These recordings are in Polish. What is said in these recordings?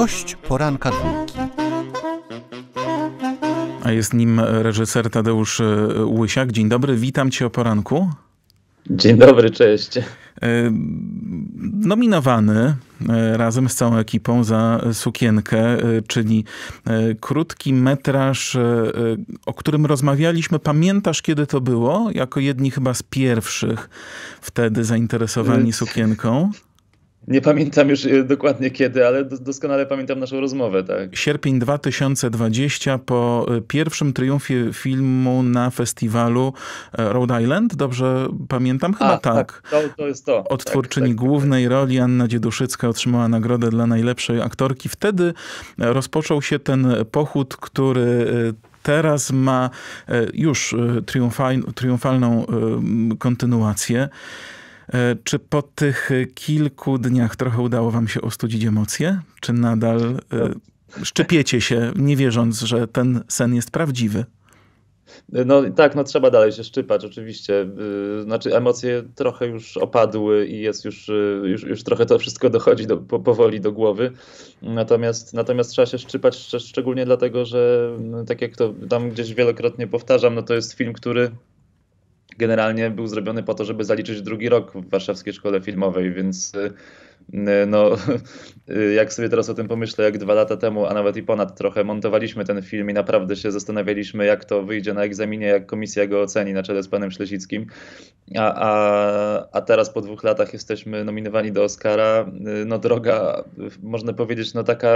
Gość poranka dwójki. A jest nim reżyser Tadeusz e, Łysiak. Dzień dobry, witam cię o poranku. Dzień dobry, cześć. E, nominowany e, razem z całą ekipą za sukienkę, czyli krótki metraż, o którym rozmawialiśmy. Pamiętasz, kiedy to było? Jako jedni chyba z pierwszych wtedy zainteresowani sukienką nie pamiętam już e, dokładnie kiedy, ale doskonale pamiętam naszą rozmowę. Tak. Sierpień 2020 po e, pierwszym triumfie filmu na festiwalu e, Rhode Island, dobrze pamiętam? Chyba A, tak. tak. To, to, jest to. Tak, Odtwórczyni tak, tak, głównej tak. roli Anna Dzieduszycka otrzymała nagrodę dla najlepszej aktorki. Wtedy rozpoczął się ten pochód, który teraz ma już triumfalną kontynuację. E, czy po tych e, kilku dniach trochę udało wam się ostudzić emocje? Czy nadal e, szczypiecie się, nie wierząc, że ten sen jest prawdziwy? No tak, no trzeba dalej się szczypać, oczywiście. Znaczy emocje trochę już opadły i jest już, już, już trochę to wszystko dochodzi do, po, powoli do głowy. Natomiast, natomiast trzeba się szczypać szczególnie dlatego, że tak jak to tam gdzieś wielokrotnie powtarzam, no to jest film, który generalnie był zrobiony po to, żeby zaliczyć drugi rok w Warszawskiej Szkole Filmowej, więc y, E, no, y, jak sobie teraz o tym pomyślę, jak dwa lata temu, a nawet i ponad trochę, montowaliśmy ten film i naprawdę się zastanawialiśmy, jak to wyjdzie na egzaminie, jak komisja go oceni na czele z panem Szlesickim. A, a, a teraz po dwóch latach jesteśmy nominowani do Oscara. Y, no droga, można powiedzieć, no taka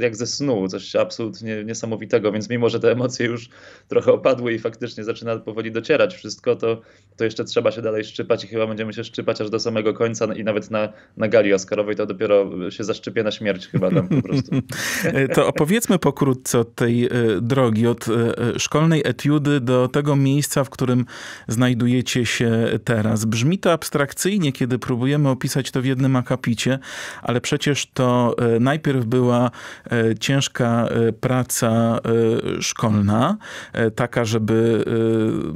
jak ze snu, coś absolutnie niesamowitego, więc mimo, że te emocje już trochę opadły i faktycznie zaczyna powoli docierać wszystko, to, to jeszcze trzeba się dalej szczypać i chyba będziemy się szczypać aż do samego końca i nawet na, na gali Oscar Oskarowej, to dopiero się zaszczepie na śmierć chyba tam po prostu. to opowiedzmy pokrótce od tej e, drogi, od e, e, szkolnej etiudy do tego miejsca, w którym znajdujecie się teraz. Brzmi to abstrakcyjnie, kiedy próbujemy opisać to w jednym akapicie, ale przecież to najpierw była ciężka praca szkolna, taka, żeby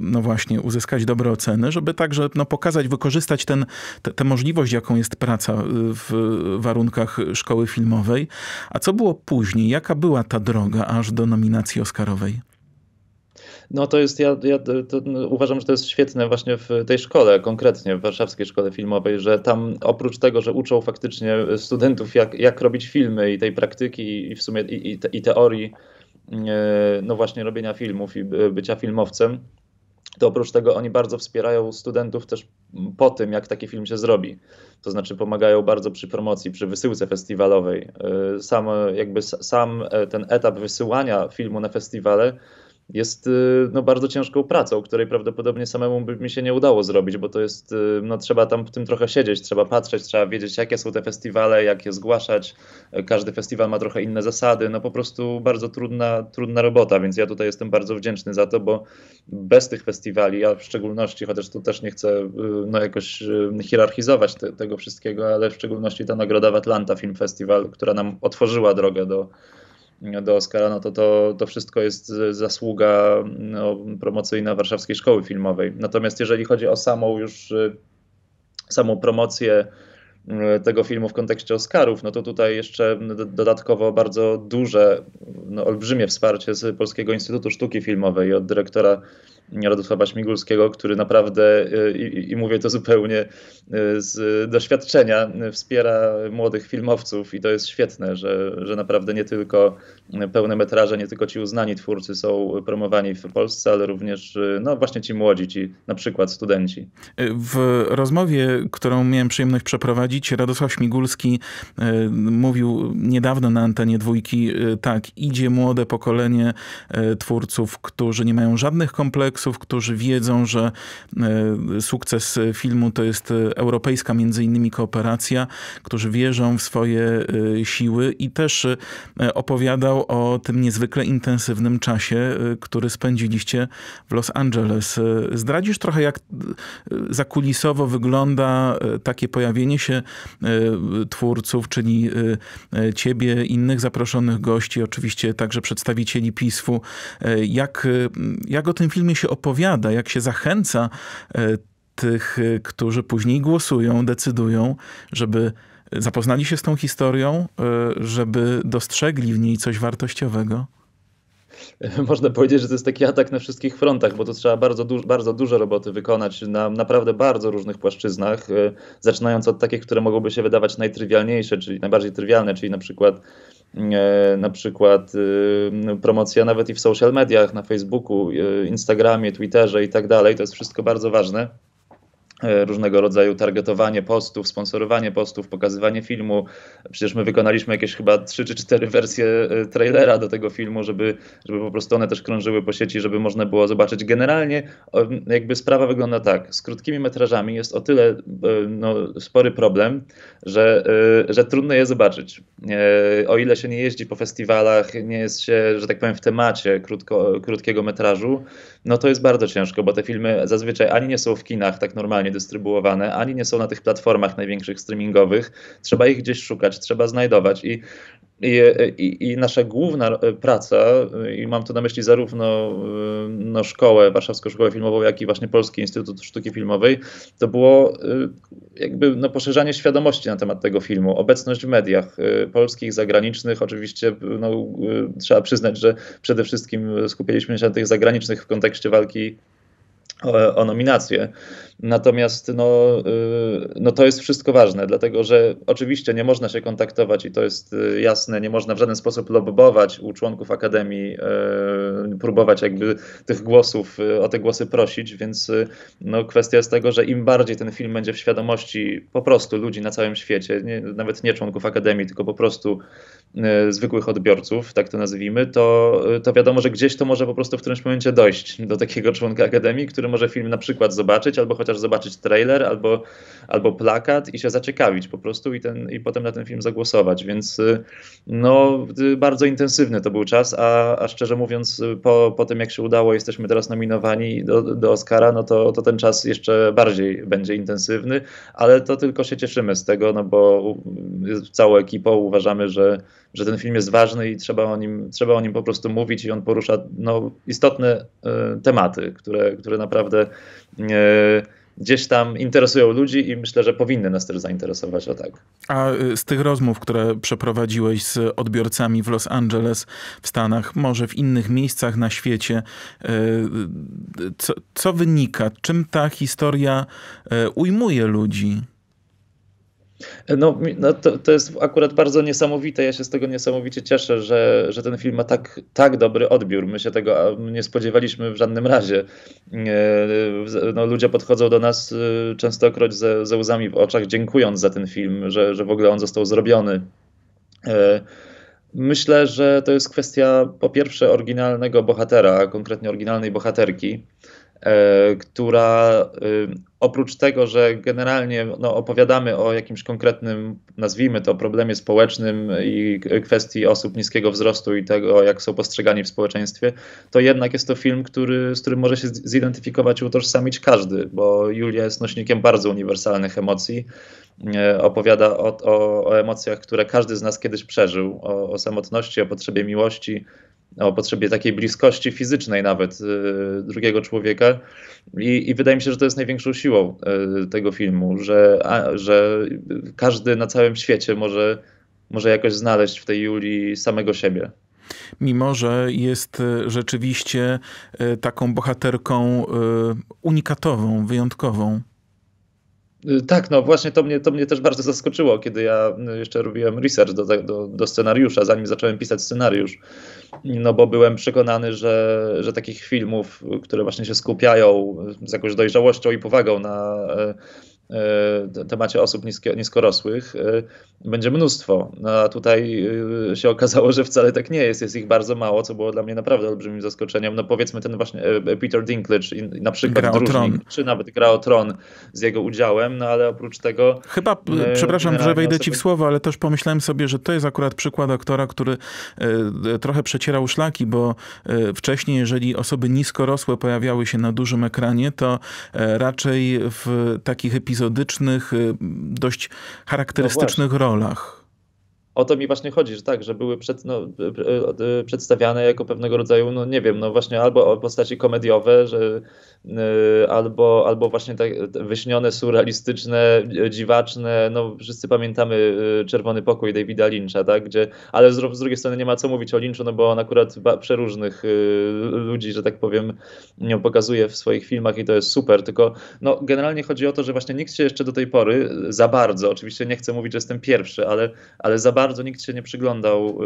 no właśnie uzyskać dobre oceny, żeby także no, pokazać, wykorzystać ten, tę możliwość, jaką jest praca w, w warunkach szkoły filmowej. A co było później? Jaka była ta droga aż do nominacji Oscarowej? No to jest, ja, ja to uważam, że to jest świetne właśnie w tej szkole, konkretnie w warszawskiej szkole filmowej, że tam oprócz tego, że uczą faktycznie studentów jak, jak robić filmy i tej praktyki i w sumie i, i, i teorii e, no właśnie robienia filmów i bycia filmowcem, to oprócz tego oni bardzo wspierają studentów też po tym, jak taki film się zrobi. To znaczy pomagają bardzo przy promocji, przy wysyłce festiwalowej. Y, sam, jakby sam e, ten etap wysyłania filmu na festiwale jest y, no, bardzo ciężką pracą, której prawdopodobnie samemu by mi się nie udało zrobić, bo to jest, y, no trzeba tam w tym trochę siedzieć, trzeba patrzeć, trzeba wiedzieć jakie są te festiwale, jak je zgłaszać. Każdy festiwal ma trochę inne zasady, no po prostu bardzo trudna, trudna robota, więc ja tutaj jestem bardzo wdzięczny za to, bo bez tych festiwali, a w szczególności, chociaż tu też nie chcę y, no, jakoś hierarchizować te, tego wszystkiego, ale w szczególności ta nagroda w Atlanta Film Festival, która nam otworzyła drogę do do Oscara, no to to, to wszystko jest zasługa no, promocyjna Warszawskiej Szkoły Filmowej. Natomiast jeżeli chodzi o samą już y, samą promocję y, tego filmu w kontekście Oscarów, no to tutaj jeszcze dodatkowo bardzo duże, no, olbrzymie wsparcie z Polskiego Instytutu Sztuki Filmowej od dyrektora Radosława Śmigulskiego, który naprawdę, y, i, i mówię to zupełnie y, z doświadczenia, wspiera młodych filmowców i to jest świetne, że, że naprawdę nie tylko pełne metraże, nie tylko ci uznani twórcy są promowani w Polsce, ale również y, no właśnie ci młodzi, ci na przykład studenci. W rozmowie, którą miałem przyjemność przeprowadzić, Radosław Śmigulski mówił niedawno na antenie dwójki, tak, idzie młode pokolenie twórców, którzy nie mają żadnych kompleksów, Netflixów, którzy wiedzą, że e, sukces e, filmu to jest e, europejska między innymi kooperacja, którzy wierzą w swoje siły i też opowiadał o tym niezwykle intensywnym czasie, który spędziliście w Los Angeles. Zdradzisz trochę, jak zakulisowo wygląda takie pojawienie się twórców, czyli ciebie, innych zaproszonych gości, oczywiście także przedstawicieli PISF-u. Jak, jak o tym filmie się opowiada, jak się zachęca e, tych, e, którzy później głosują, decydują, żeby zapoznali się z tą historią, e, żeby dostrzegli w niej coś wartościowego? można powiedzieć, że to jest taki atak na wszystkich frontach, bo to trzeba bardzo, du bardzo dużo roboty wykonać na naprawdę bardzo różnych płaszczyznach, e, zaczynając od takich, które mogłyby się wydawać najtrywialniejsze, czyli najbardziej trywialne, czyli na przykład mm, e, na przykład y, no, promocja nawet i w social mediach, na Facebooku, y, Instagramie, Twitterze i tak dalej. To jest wszystko bardzo ważne. E, różnego rodzaju targetowanie postów, sponsorowanie postów, pokazywanie filmu. Przecież my wykonaliśmy jakieś chyba 3 czy 4 wersje e, trailera do tego filmu, żeby, żeby po prostu one też krążyły po sieci, żeby można było zobaczyć. Generalnie jakby sprawa wygląda tak. Z krótkimi metrażami jest o tyle e, no, spory problem, że, że trudno je zobaczyć. O ile się nie jeździ po festiwalach, nie jest się, że tak powiem, w temacie krótko, krótkiego metrażu, no to jest bardzo ciężko, bo te filmy zazwyczaj ani nie są w kinach tak normalnie, dystrybuowane, ani nie są na tych platformach największych streamingowych. Trzeba ich gdzieś szukać, trzeba znajdować i i, i, I, nasza główna e, praca, e, i mam tu na myśli zarówno e, no, szkołę, Warszawską Szkołę Filmową, jak i właśnie Polski Instytut Sztuki Filmowej, to było jakby no, poszerzanie świadomości na temat tego filmu, obecność w mediach polskich, zagranicznych. Oczywiście no, trzeba przyznać, że przede wszystkim skupiliśmy się na tych zagranicznych w kontekście walki o, o nominacje. Natomiast no, y, no to jest wszystko ważne, dlatego że oczywiście nie można się kontaktować i to jest y, jasne, nie można w żaden sposób lobbować u członków Akademii, y, próbować jakby tych głosów, o te głosy prosić, więc no, kwestia jest tego, że im bardziej ten film będzie w świadomości po prostu ludzi na całym świecie, nie, nawet nie członków Akademii, tylko po prostu zwykłych odbiorców, tak to nazwijmy, to, to wiadomo, że gdzieś to może po prostu w którymś momencie dojść do takiego członka Akademii, który może film na przykład zobaczyć albo chociaż chociaż zobaczyć trailer albo, albo plakat i się zaciekawić po prostu i, ten, i potem na ten film zagłosować. Więc y, no, y, bardzo intensywny to był czas, a, a szczerze mówiąc, y, po, po tym jak się udało, jesteśmy teraz nominowani do, do Oscara, no to, to ten czas jeszcze bardziej będzie intensywny, ale to tylko się cieszymy z tego, no bo całą ekipą uważamy, że, że ten film jest ważny i trzeba o, nim, trzeba o nim po prostu mówić i on porusza no, istotne y, tematy, które, które naprawdę. Y, gdzieś tam interesują ludzi i myślę, że powinny nas też zainteresować, o tak. A y, z tych rozmów, które przeprowadziłeś z odbiorcami w Los Angeles, w Stanach, może w innych miejscach na świecie, y, co, co wynika? Czym ta historia y, ujmuje ludzi? No, no to, to jest akurat bardzo niesamowite. Ja się z tego niesamowicie cieszę, że, że ten film ma tak, tak dobry odbiór. My się tego nie spodziewaliśmy w żadnym razie. No, ludzie podchodzą do nas y, częstokroć ze, ze łzami w oczach, dziękując za ten film, że, że w ogóle on został zrobiony. E, myślę, że to jest kwestia po pierwsze oryginalnego bohatera, konkretnie oryginalnej bohaterki. E, która e, oprócz tego, że generalnie no, opowiadamy o jakimś konkretnym, nazwijmy to, problemie społecznym i kwestii osób niskiego wzrostu i tego, jak są postrzegani w społeczeństwie, to jednak jest to film, który, z którym może się zidentyfikować i utożsamić każdy, bo Julia jest nośnikiem bardzo uniwersalnych emocji. E, opowiada o, o, o emocjach, które każdy z nas kiedyś przeżył, o, o samotności, o potrzebie miłości, o potrzebie takiej bliskości fizycznej nawet y, drugiego człowieka. I, I, wydaje mi się, że to jest największą siłą y, tego filmu, że, a, że każdy na całym świecie może, może jakoś znaleźć w tej Julii samego siebie mimo że jest y, rzeczywiście taką bohaterką unikatową, wyjątkową. Y, tak, no właśnie to mnie, to mnie też bardzo zaskoczyło, kiedy ja y, jeszcze robiłem research do, tak, do, do, scenariusza, zanim zacząłem pisać scenariusz. No bo byłem przekonany, że, że takich filmów, które właśnie się skupiają y, z jakąś dojrzałością i powagą na E, temacie osób niskorosłych e, będzie mnóstwo. No, a tutaj e, się okazało, że wcale tak nie jest. Jest ich bardzo mało, co było dla mnie naprawdę olbrzymim zaskoczeniem. No powiedzmy ten właśnie Peter Dinklage na przykład gra czy nawet gra o Tron z jego udziałem, no ale oprócz tego... Chyba, e, przepraszam, że wejdę osoby... ci w słowo, ale też pomyślałem sobie, że to jest akurat przykład aktora, który e, trochę przecierał szlaki, bo e, wcześniej, jeżeli osoby niskorosłe pojawiały się na dużym ekranie, to raczej w takich epizodach epizodycznych, y, dość charakterystycznych no rolach o to mi właśnie chodzi, że tak, że były przed, no, e, e, e, przedstawiane jako pewnego rodzaju, no nie wiem, no właśnie albo postaci komediowe, że, yy, albo, albo właśnie tak wyśnione, surrealistyczne, dziwaczne, no wszyscy pamiętamy Czerwony Pokój Davida Lyncha, tak, gdzie, ale z, z drugiej strony nie ma co mówić o Lynchu, no bo on akurat przeróżnych yy, ludzi, że tak powiem, nie, pokazuje w swoich filmach i to jest super, tylko no generalnie chodzi o to, że właśnie nikt się jeszcze do tej pory za bardzo, oczywiście nie chcę mówić, że jestem pierwszy, ale, ale za bardzo bardzo nikt się nie przyglądał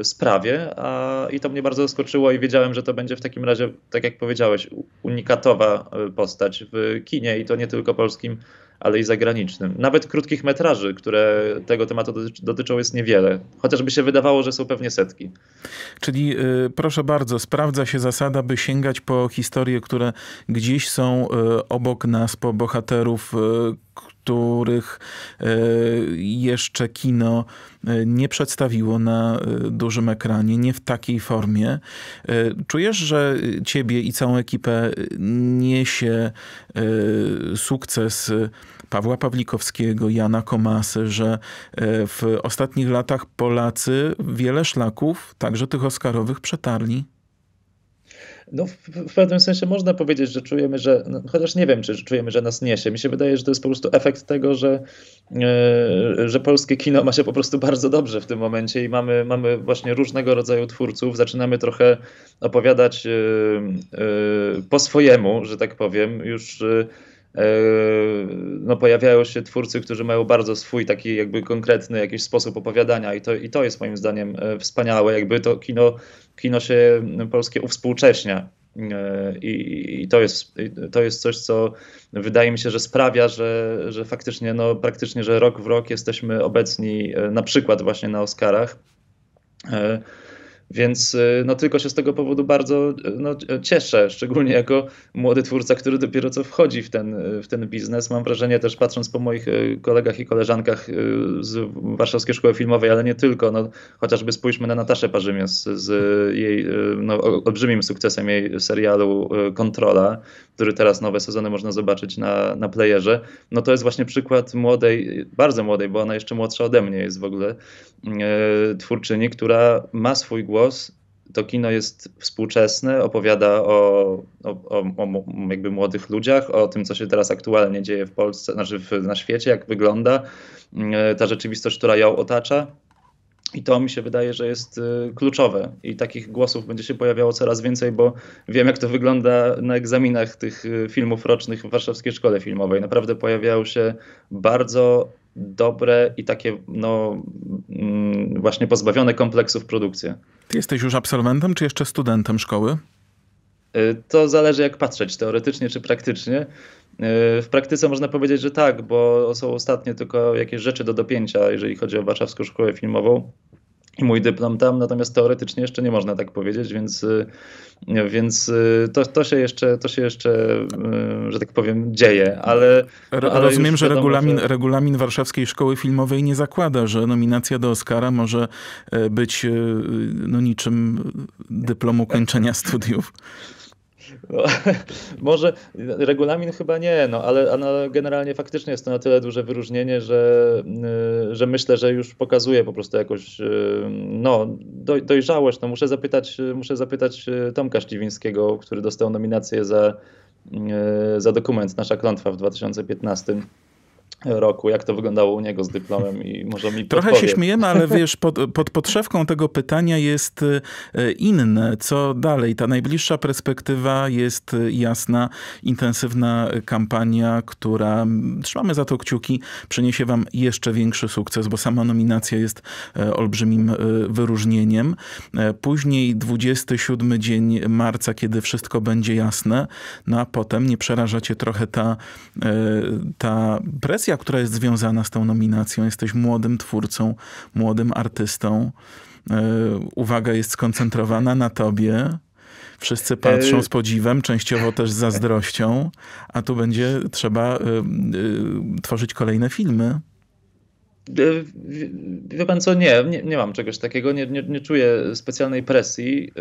y, sprawie a, i to mnie bardzo zaskoczyło i wiedziałem, że to będzie w takim razie, tak jak powiedziałeś, unikatowa y, postać w kinie i to nie tylko polskim, ale i zagranicznym. Nawet krótkich metraży, które tego tematu dotyczą, jest niewiele. Chociażby się wydawało, że są pewnie setki. Czyli y, proszę bardzo, sprawdza się zasada, by sięgać po historie, które gdzieś są y, obok nas, po bohaterów, y, których e, jeszcze kino e, nie przedstawiło na e, dużym ekranie, nie w takiej formie. Czujesz, że ciebie i całą ekipę niesie sukces Pawła Pawlikowskiego, Jana Komasy, że w ostatnich latach Polacy wiele szlaków, także tych oscarowych, przetarli? no, w, w, pewnym sensie można powiedzieć, że czujemy, że, no, chociaż nie wiem, czy czujemy, że nas niesie. Mi się wydaje, że to jest po prostu efekt tego, że, e, że polskie kino ma się po prostu bardzo dobrze w tym momencie i mamy, mamy właśnie różnego rodzaju twórców. Zaczynamy trochę opowiadać e, e, po swojemu, że tak powiem, już E, no pojawiają się twórcy, którzy mają bardzo swój taki jakby konkretny jakiś sposób opowiadania i to, i to jest moim zdaniem e, wspaniałe, jakby to kino, kino się polskie uwspółcześnia e, i, i to, jest, to jest coś, co wydaje mi się, że sprawia, że, że faktycznie no, praktycznie, że rok w rok jesteśmy obecni na przykład właśnie na Oscarach więc e, no, tylko się z tego powodu bardzo e, no, e, cieszę, szczególnie jako młody twórca, który dopiero co wchodzi w ten, w ten biznes. Mam wrażenie też patrząc po moich kolegach i koleżankach z Warszawskiej Szkoły Filmowej, ale nie tylko, no, chociażby spójrzmy na Nataszę Parzymię z, z jej no, olbrzymim sukcesem jej serialu Kontrola, który teraz nowe sezony można zobaczyć na, na playerze. No to jest właśnie przykład młodej, bardzo młodej, bo ona jeszcze młodsza ode mnie jest w ogóle, twórczyni, która ma swój głos głos. To kino jest współczesne, opowiada o, o, o, o jakby młodych ludziach, o tym, co się teraz aktualnie dzieje w Polsce, znaczy w, na świecie, jak wygląda mm, ta rzeczywistość, która ją otacza. I to mi się wydaje, że jest y, kluczowe i takich głosów będzie się pojawiało coraz więcej, bo wiem, jak to wygląda na egzaminach tych y, filmów rocznych w Warszawskiej Szkole Filmowej. Naprawdę pojawiają się bardzo dobre i takie no, mm, właśnie pozbawione kompleksów produkcje. Ty jesteś już absolwentem czy jeszcze studentem szkoły? Y, to zależy jak patrzeć, teoretycznie czy praktycznie. Y, w praktyce można powiedzieć, że tak, bo są ostatnie tylko jakieś rzeczy do dopięcia, jeżeli chodzi o Warszawską Szkołę Filmową mój dyplom tam, natomiast teoretycznie jeszcze nie można tak powiedzieć, więc, y, więc y, to, to, się jeszcze, to się jeszcze, y, że tak powiem, dzieje, ale... Re ale rozumiem, że regulamin, że... regulamin Warszawskiej Szkoły Filmowej nie zakłada, że nominacja do Oscara może e, być e, no, niczym dyplom ukończenia studiów. No, może regulamin chyba nie, no ale, no, ale generalnie faktycznie jest to na tyle duże wyróżnienie, że, y, że myślę, że już pokazuje po prostu jakoś y, no, dojrzałość. No, muszę, zapytać, muszę zapytać y, Tomka Szliwińskiego, który dostał nominację za, za dokument Nasza klątwa w 2015 roku, jak to wyglądało u niego z dyplomem i może mi Trochę podpowie. się śmiejemy, ale wiesz, pod, pod podszewką tego pytania jest e, inne. Co dalej? Ta najbliższa perspektywa jest e, jasna, intensywna kampania, która, trzymamy za to kciuki, przyniesie wam jeszcze większy sukces, bo sama nominacja jest e, olbrzymim wyróżnieniem. Później 27 dzień marca, kiedy wszystko będzie jasne, no a potem nie przerażacie trochę ta, ta presja presja, która jest związana z tą nominacją. Jesteś młodym twórcą, młodym artystą. E, uwaga jest skoncentrowana na tobie. Wszyscy e, patrzą z podziwem, częściowo też z zazdrością, a tu będzie trzeba e, tworzyć kolejne filmy. Wie pan co, nie, nie, nie mam czegoś takiego, nie, nie, nie czuję specjalnej presji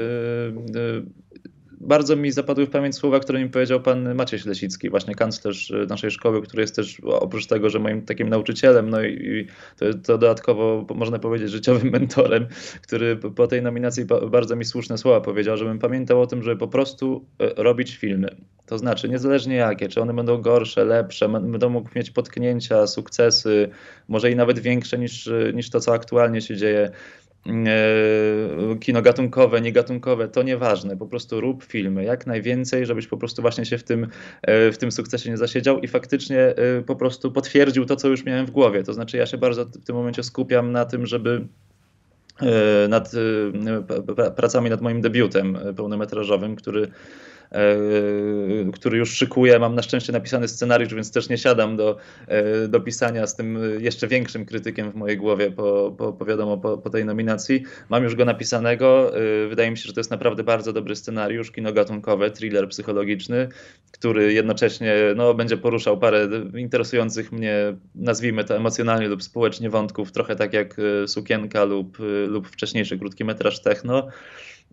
bardzo mi zapadły w pamięć słowa, które mi powiedział pan Maciej Ślesicki, właśnie kanclerz e, naszej szkoły, który jest też oprócz tego, że moim takim nauczycielem, no i, i to, to, dodatkowo można powiedzieć życiowym mentorem, który po tej nominacji bardzo mi słuszne słowa powiedział, żebym pamiętał o tym, żeby po prostu e, robić filmy. To znaczy, niezależnie jakie, czy one będą gorsze, lepsze, będą mógł mieć potknięcia, sukcesy, może i nawet większe niż, e, niż to, co aktualnie się dzieje E, kino gatunkowe, niegatunkowe, to nieważne. Po prostu rób filmy jak najwięcej, żebyś po prostu właśnie się w tym, e, w tym sukcesie nie zasiedział i faktycznie e, po prostu potwierdził to, co już miałem w głowie. To znaczy ja się bardzo w tym momencie skupiam na tym, żeby nad pracami nad moim debiutem pełnometrażowym, który E, który już szykuję. Mam na szczęście napisany scenariusz, więc też nie siadam do, e, do pisania z tym jeszcze większym krytykiem w mojej głowie po, po, po, wiadomo, po, po tej nominacji. Mam już go napisanego. E, wydaje mi się, że to jest naprawdę bardzo dobry scenariusz, kino gatunkowe, thriller psychologiczny, który jednocześnie no, będzie poruszał parę interesujących mnie, nazwijmy to emocjonalnie lub społecznie wątków, trochę tak jak Sukienka lub, lub wcześniejszy krótki metraż Techno.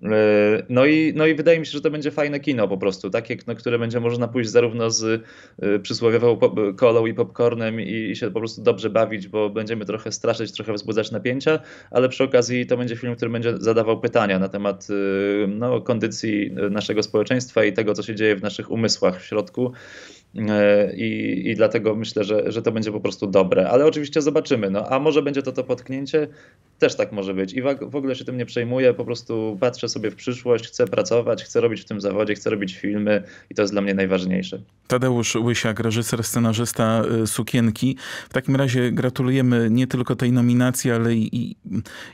E, no i, no i wydaje mi się, że to będzie fajne kino po prostu, takie, no, które będzie można pójść zarówno z e, przysłowiową kolą i popcornem i, i, się po prostu dobrze bawić, bo będziemy trochę straszyć, trochę wzbudzać napięcia, ale przy okazji to będzie film, który będzie zadawał pytania na temat e, no, kondycji naszego społeczeństwa i tego, co się dzieje w naszych umysłach w środku. I, I dlatego myślę, że, że to będzie po prostu dobre. Ale oczywiście zobaczymy. No, a może będzie to to potknięcie? też tak może być. I w ogóle się tym nie przejmuję, po prostu patrzę sobie w przyszłość, chcę pracować, chcę robić w tym zawodzie, chcę robić filmy i to jest dla mnie najważniejsze. Tadeusz Łysiak, reżyser, scenarzysta y, Sukienki. W takim razie gratulujemy nie tylko tej nominacji, ale i,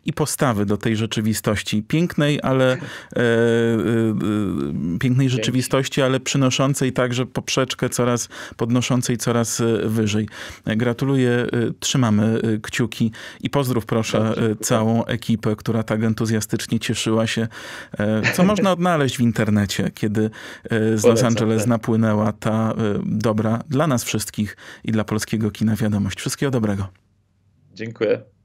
i postawy do tej rzeczywistości. Pięknej, ale e, e, e, pięknej rzeczywistości, ale przynoszącej także poprzeczkę coraz, podnoszącej coraz e, wyżej. E, gratuluję, e, trzymamy kciuki i pozdrów proszę Dobrze całą ekipę, która tak entuzjastycznie cieszyła się, e, co można odnaleźć w internecie, kiedy e, z Los Angeles tak. napłynęła ta e, dobra dla nas wszystkich i dla polskiego kina wiadomość. Wszystkiego dobrego. Dziękuję.